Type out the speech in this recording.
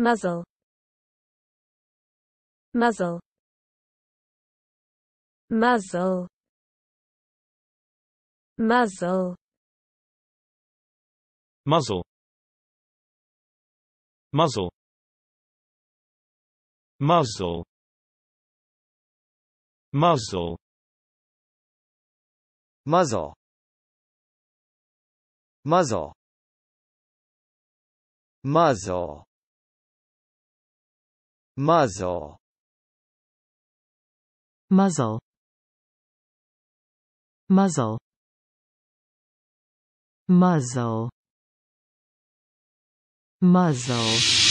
muzzle muzzle muzzle muzzle muzzle muzzle muzzle muzzle muzzle muzzle muzzle Muzzle Muzzle Muzzle Muzzle Muzzle